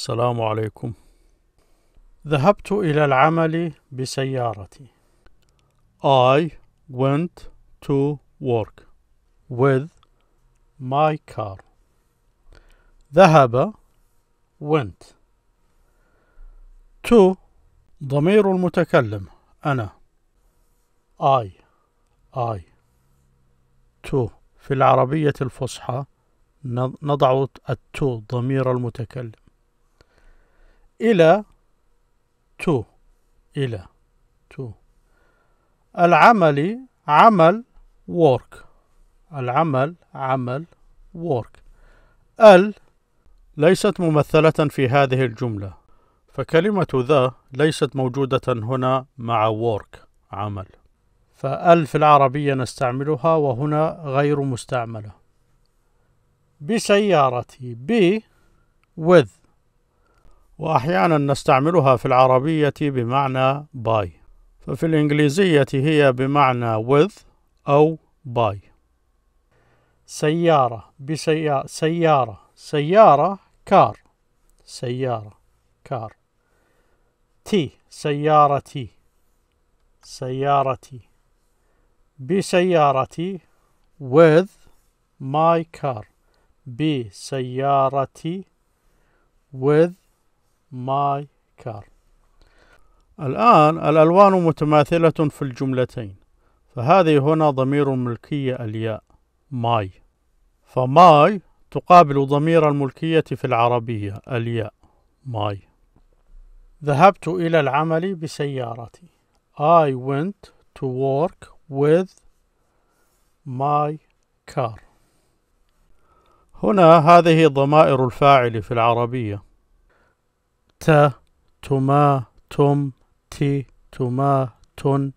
السلام عليكم ذهبت إلى العمل بسيارتي I went to work with my car ذهب went to ضمير المتكلم أنا I I to في العربية الفصحى نضع التو ضمير المتكلم إلى تو إلى تو العمل عمل work العمل عمل work ال ليست ممثلة في هذه الجملة فكلمة ذا ليست موجودة هنا مع work عمل فال في العربية نستعملها وهنا غير مستعملة بسيارتي ب with وأحيانا نستعملها في العربية بمعنى by ففي الإنجليزية هي بمعنى with أو by سيارة بسيارة سيارة سيارة كار سيارة كار تي سيارتي سيارتي بسيارتي with my car بسيارتي with my car الآن الألوان متماثلة في الجملتين فهذه هنا ضمير الملكية الياء my فماي تقابل ضمير الملكية في العربية الياء my ذهبت إلى العمل بسيارتي I went to work with my car هنا هذه ضمائر الفاعل في العربية ت توما تم تي توما تن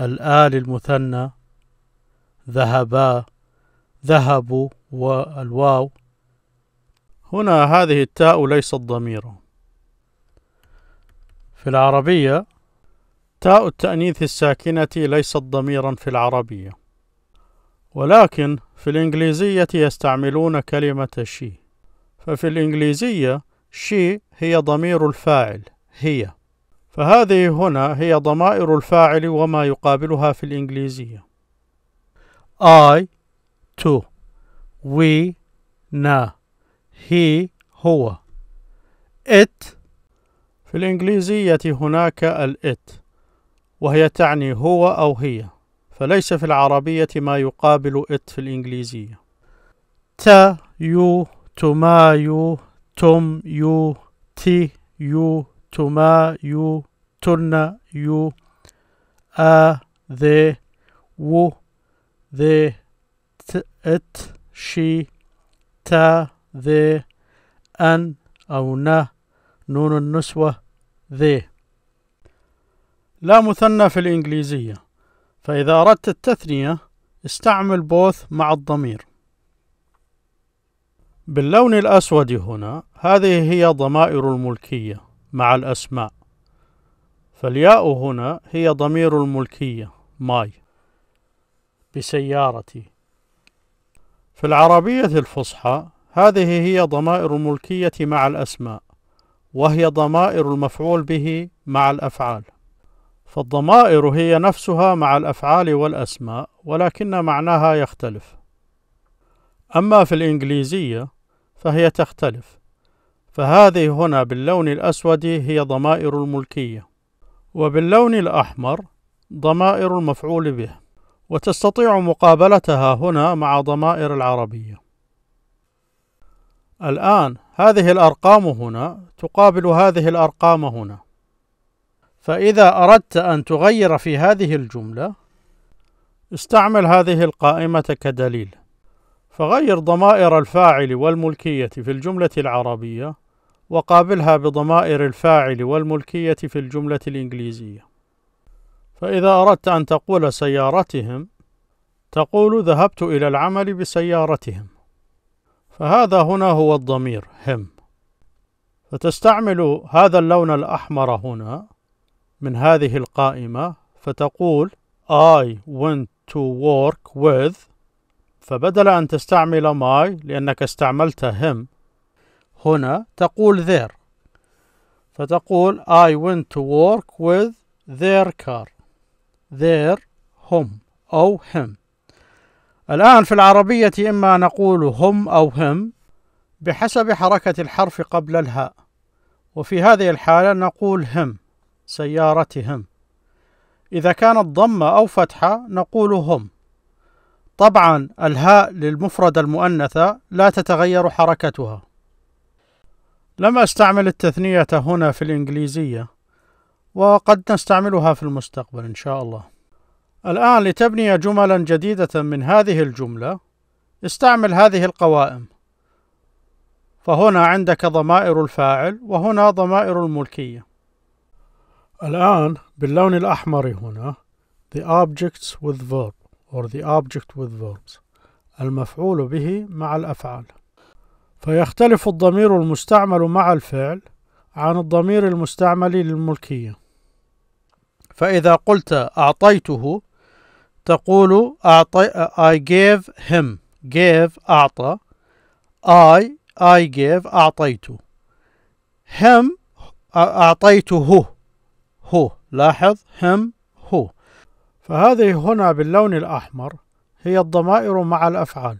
الآل المثنى ذهبا ذهبوا والواو هنا هذه التاء ليست ضميرا في العربية تاء التأنيث الساكنة ليست ضميرا في العربية ولكن في الإنجليزية يستعملون كلمة شي ففي الإنجليزية شي هي ضمير الفاعل هي فهذه هنا هي ضمائر الفاعل وما يقابلها في الإنجليزية I to we na he هو it في الإنجليزية هناك الإت وهي تعني هو أو هي فليس في العربية ما يقابل إت في الإنجليزية تا يو تما يو توم يو تي يو توما يو تونا يو آ ذي و ذي ات شي تا ذي أن أو نا نون النسوة ذي لا مثنى في الإنجليزية فإذا أردت التثنية استعمل بوث مع الضمير باللون الأسود هنا هذه هي ضمائر الملكية مع الأسماء فالياء هنا هي ضمير الملكية ماي بسيارتي في العربية الفصحى هذه هي ضمائر الملكية مع الأسماء وهي ضمائر المفعول به مع الأفعال فالضمائر هي نفسها مع الأفعال والأسماء ولكن معناها يختلف أما في الإنجليزية فهي تختلف فهذه هنا باللون الأسود هي ضمائر الملكية وباللون الأحمر ضمائر المفعول به وتستطيع مقابلتها هنا مع ضمائر العربية الآن هذه الأرقام هنا تقابل هذه الأرقام هنا فإذا أردت أن تغير في هذه الجملة استعمل هذه القائمة كدليل فغير ضمائر الفاعل والملكية في الجملة العربية وقابلها بضمائر الفاعل والملكية في الجملة الإنجليزية فإذا أردت أن تقول سيارتهم تقول ذهبت إلى العمل بسيارتهم فهذا هنا هو الضمير هم فتستعمل هذا اللون الأحمر هنا من هذه القائمة فتقول I went to work with فبدل أن تستعمل my لأنك استعملت him هنا تقول their فتقول I went to work with their car their هم أو him الآن في العربية إما نقول هم أو هم بحسب حركة الحرف قبل الهاء وفي هذه الحالة نقول هم سيارتهم إذا كانت ضمة أو فتحة نقول هم طبعا الهاء للمفردة المؤنثة لا تتغير حركتها لم أستعمل التثنية هنا في الإنجليزية وقد نستعملها في المستقبل إن شاء الله الآن لتبني جملا جديدة من هذه الجملة استعمل هذه القوائم فهنا عندك ضمائر الفاعل وهنا ضمائر الملكية الآن باللون الأحمر هنا the objects with verb or the object with verbs المفعول به مع الأفعال فيختلف الضمير المستعمل مع الفعل عن الضمير المستعمل للملكية فإذا قلت أعطيته تقول أعطي I gave him gave أعطى I I gave أعطيته him أعطيته هو لاحظ him فهذه هنا باللون الأحمر هي الضمائر مع الأفعال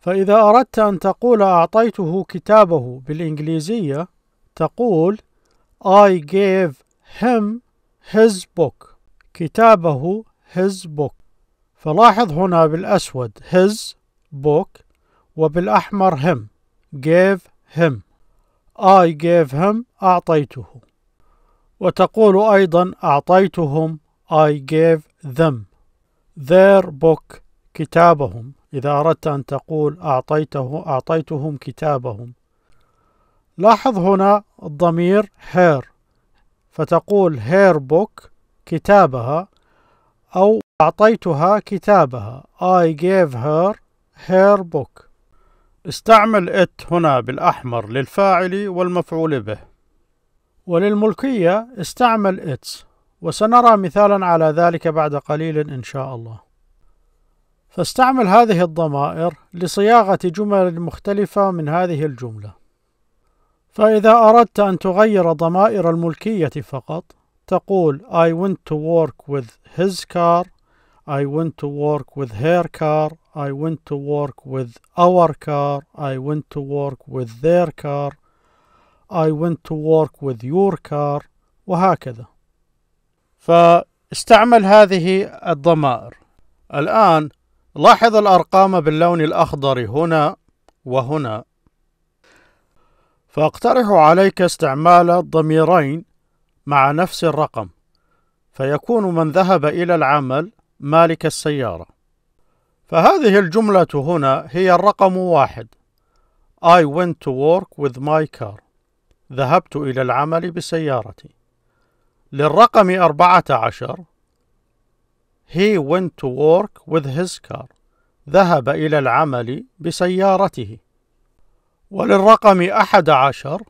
فإذا أردت أن تقول أعطيته كتابه بالإنجليزية تقول I gave him his book كتابه his book فلاحظ هنا بالأسود his book وبالأحمر him gave him I gave him أعطيته وتقول أيضا أعطيتهم I gave them their book كتابهم إذا أردت أن تقول أعطيته أعطيتهم كتابهم لاحظ هنا الضمير her فتقول her book كتابها أو أعطيتها كتابها I gave her her book استعمل it هنا بالأحمر للفاعل والمفعول به وللملكية استعمل its وسنرى مثالا على ذلك بعد قليل إن شاء الله فاستعمل هذه الضمائر لصياغة جمل مختلفة من هذه الجملة فإذا أردت أن تغير ضمائر الملكية فقط تقول I went to work with his car I went to work with her car I went to work with our car I went to work with their car I went to work with your car وهكذا فاستعمل هذه الضمائر الآن لاحظ الأرقام باللون الأخضر هنا وهنا فأقترح عليك استعمال الضميرين مع نفس الرقم فيكون من ذهب إلى العمل مالك السيارة فهذه الجملة هنا هي الرقم واحد I went to work with my car ذهبت إلى العمل بسيارتي للرقم أربعة عشر He went to work with his car ذهب إلى العمل بسيارته وللرقم أحد عشر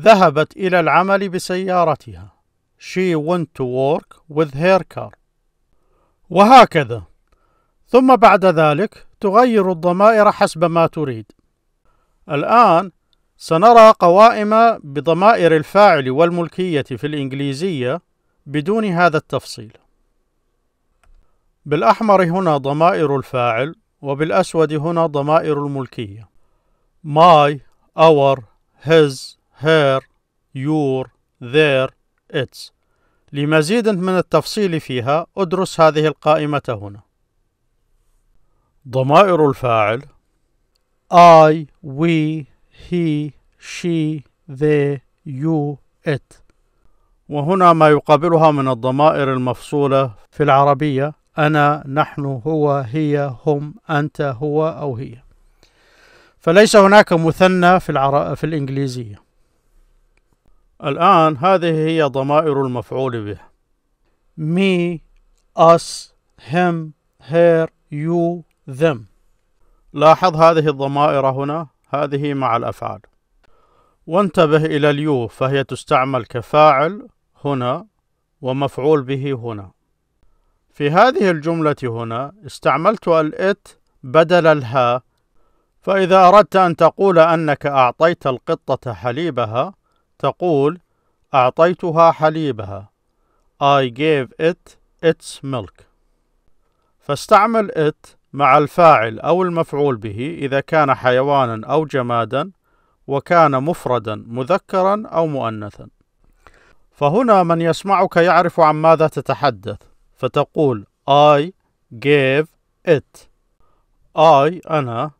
ذهبت إلى العمل بسيارتها She went to work with her car وهكذا ثم بعد ذلك تغير الضمائر حسب ما تريد الآن سنرى قوائم بضمائر الفاعل والملكية في الإنجليزية بدون هذا التفصيل بالأحمر هنا ضمائر الفاعل وبالأسود هنا ضمائر الملكية my, our, his, her, your, their, its لمزيد من التفصيل فيها ادرس هذه القائمة هنا ضمائر الفاعل I, we, he she they you it وهنا ما يقابلها من الضمائر المفصولة في العربية أنا نحن هو هي هم أنت هو أو هي فليس هناك مثنى في, العر... في الإنجليزية الآن هذه هي ضمائر المفعول به me us him her you them لاحظ هذه الضمائر هنا هذه مع الأفعال وانتبه إلى اليو فهي تستعمل كفاعل هنا ومفعول به هنا في هذه الجملة هنا استعملت الإت بدل الها فإذا أردت أن تقول أنك أعطيت القطة حليبها تقول أعطيتها حليبها I gave it its milk فاستعمل it مع الفاعل أو المفعول به إذا كان حيوانا أو جمادا وكان مفردا مذكرا أو مؤنثا فهنا من يسمعك يعرف عن ماذا تتحدث فتقول I gave it I أنا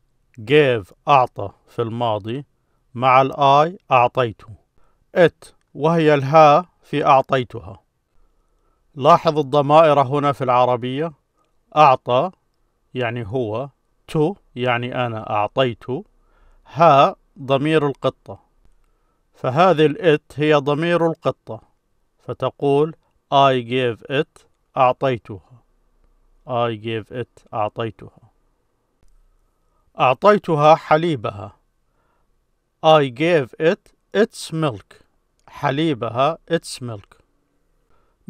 gave أعطى في الماضي مع الآي أعطيت it وهي الها في أعطيتها لاحظ الضمائر هنا في العربية أعطى يعني هو تو يعني أنا أعطيت ها ضمير القطة فهذه الإت هي ضمير القطة فتقول I gave it أعطيتها I gave it أعطيتها أعطيتها حليبها I gave it its milk حليبها its milk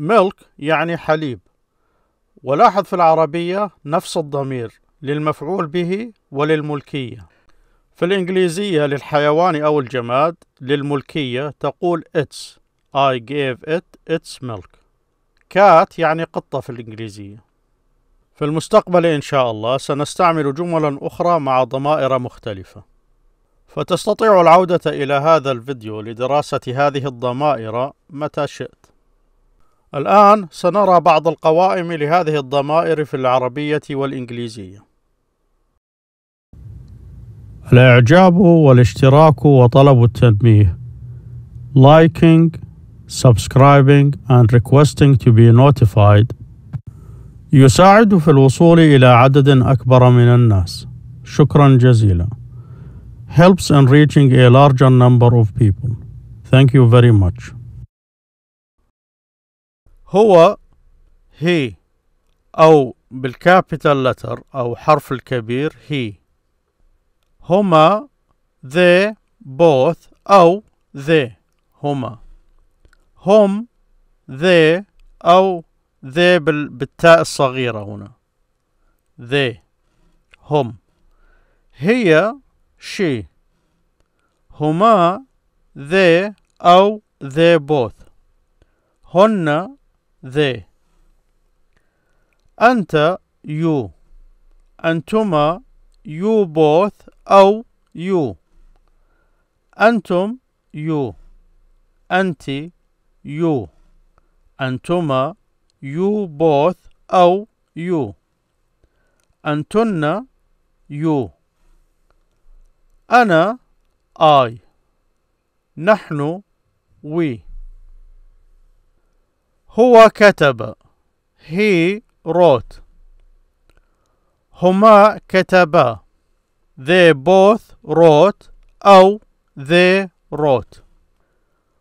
milk يعني حليب ولاحظ في العربية نفس الضمير للمفعول به وللملكية في الإنجليزية للحيوان أو الجماد للملكية تقول its I gave it its milk cat يعني قطة في الإنجليزية في المستقبل إن شاء الله سنستعمل جملا أخرى مع ضمائر مختلفة فتستطيع العودة إلى هذا الفيديو لدراسة هذه الضمائر متى شئت الآن سنرى بعض القوائم لهذه الضمائر في العربية والإنجليزية الإعجاب والاشتراك وطلب التنبيه liking, subscribing and requesting to be notified يساعد في الوصول إلى عدد أكبر من الناس شكرا جزيلا helps in reaching a larger number of people thank you very much هو هي أو بالكابيتال لتر أو حرف الكبير هي هما they both أو they هما هم they أو they بالتاء الصغيرة هنا they هم هي she هما they أو they both هن they أنت you أنتما you both أو you أنتم you أنت you أنتما you both أو you أنتن you أنا I نحن we هو كتب he wrote هما كتبا they both wrote أو they wrote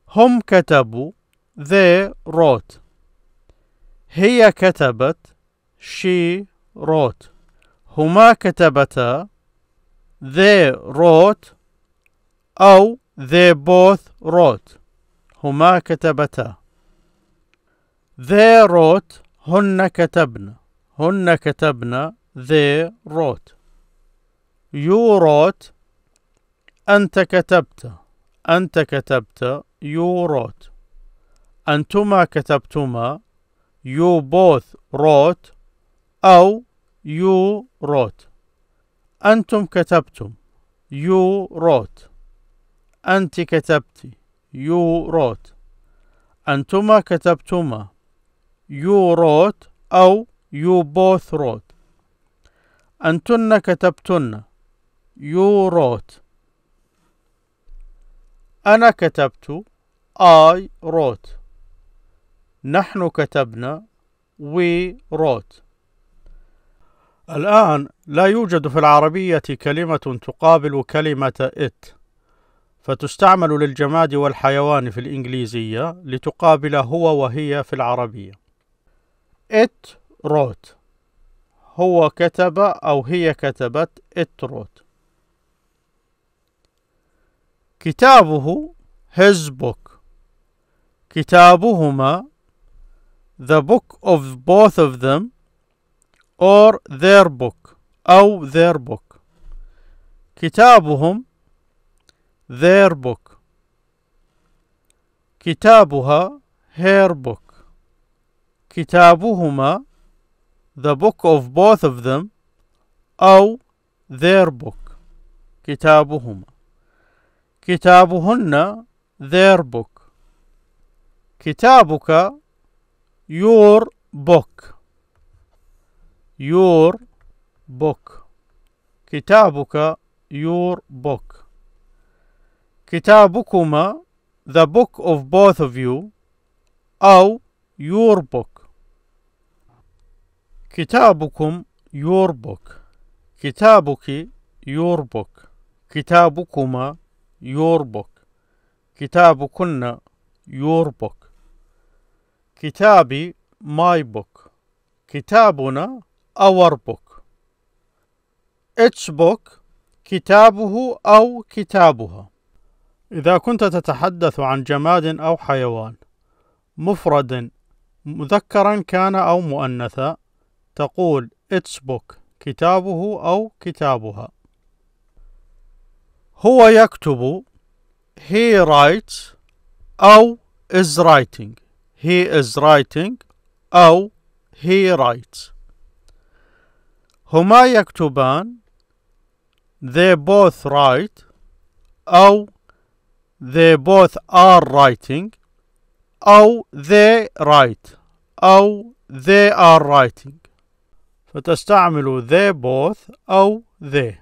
هم كتبوا they wrote هي كتبت she wrote هما كتبتا they wrote أو they both wrote هما كتبتا they wrote هن كتبن هن كتبن they wrote you wrote أنت كتبت أنت كتبت you wrote أنتما كتبتما you both wrote أو you wrote أنتم كتبتم you wrote أنت كتبت you wrote أنتما كتبتما يوروت أو يو بوث روت أنتن كتبتن يو روت أنا كتبت I wrote نحن كتبنا we wrote الآن لا يوجد في العربية كلمة تقابل كلمة it فتستعمل للجماد والحيوان في الإنجليزية لتقابل هو وهي في العربية it wrote هو كتب أو هي كتبت it wrote كتابه his book كتابهما the book of both of them or their book أو their book كتابهم their book كتابها her book كتابهما the book of both of them أو their book كتابهما كتابهن their book كتابك your book your book كتابك your book كتابكما the book of both of you أو your book كتابكم your book كتابك your book كتابكما your book كتابكن your book كتابي my book كتابنا our book اتش book كتابه أو كتابها إذا كنت تتحدث عن جماد أو حيوان مفرد مذكرا كان أو مؤنثا تقول its book كتابه أو كتابها هو يكتب he writes أو is writing he is writing أو he writes هما يكتبان they both write أو they both are writing أو they write أو they are writing فتستعمل they both أو they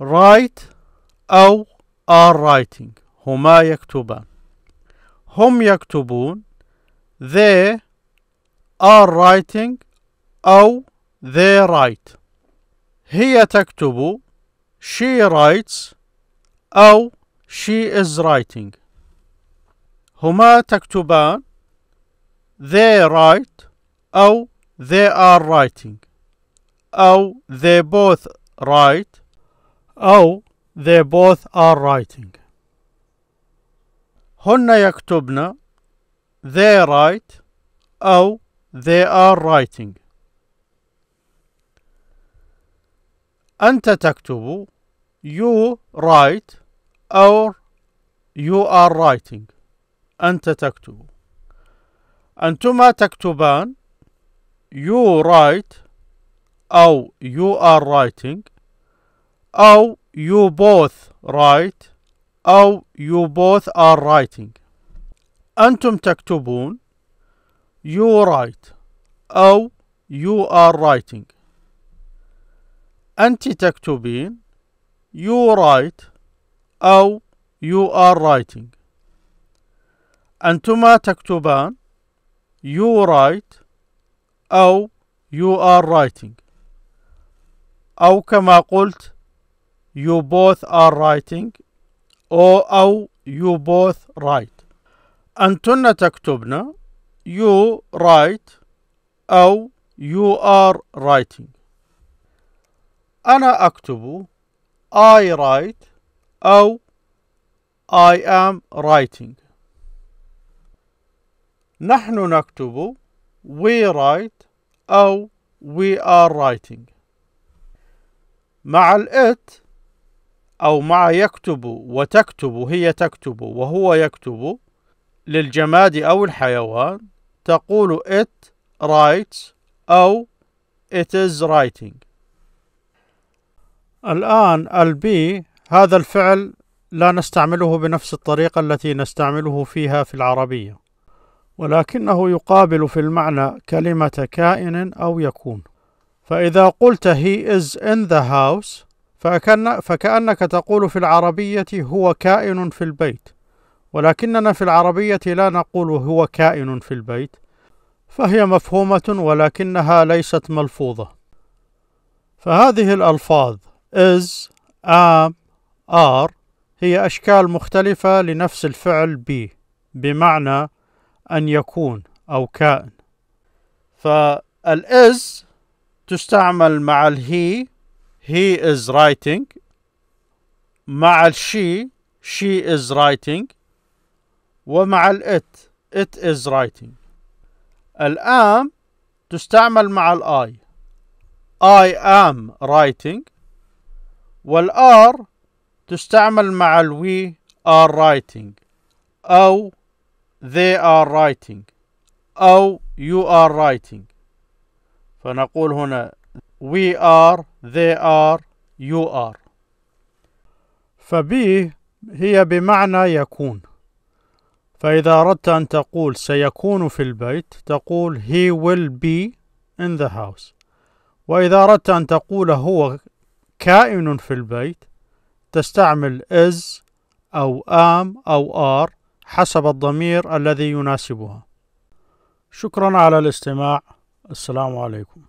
write أو are writing هما يكتبان هم يكتبون they are writing أو they write هي تكتب she writes أو she is writing هما تكتبان they write أو they are writing Oh, they both write Oh, they both are writing هن يكتبن they write Oh, they are writing أنت تكتب you write or you are writing أنت تكتب أنتما تكتبان you write أو you are writing أو you both write أو you both are writing أنتم تكتبون you write أو you are writing أنت تكتبين you write أو you are writing أنتما تكتبان you write أو you are writing أو كما قلت you both are writing أو أو you both write أنتن تكتبن you write أو you are writing أنا أكتب I write أو I am writing نحن نكتب we write أو we are writing مع الات أو مع يكتب وتكتب هي تكتب وهو يكتب للجماد أو الحيوان تقول it writes أو it is writing الآن البي هذا الفعل لا نستعمله بنفس الطريقة التي نستعمله فيها في العربية ولكنه يقابل في المعنى كلمة كائن أو يكون فإذا قلت he is in the house فكأنك تقول في العربية هو كائن في البيت ولكننا في العربية لا نقول هو كائن في البيت فهي مفهومة ولكنها ليست ملفوظة فهذه الألفاظ is, am, are هي أشكال مختلفة لنفس الفعل be بمعنى أن يكون أو كائن فالإز تستعمل مع ال he he is writing مع ال she is writing ومع ال it is writing الآن تستعمل مع ال I am writing والآر تستعمل مع we are writing أو they are writing أو you are writing فنقول هنا we are they are you are فبي هي بمعنى يكون فإذا أردت أن تقول سيكون في البيت تقول he will be in the house وإذا أردت أن تقول هو كائن في البيت تستعمل is أو am أو are حسب الضمير الذي يناسبها شكرا على الاستماع assalamu alaikum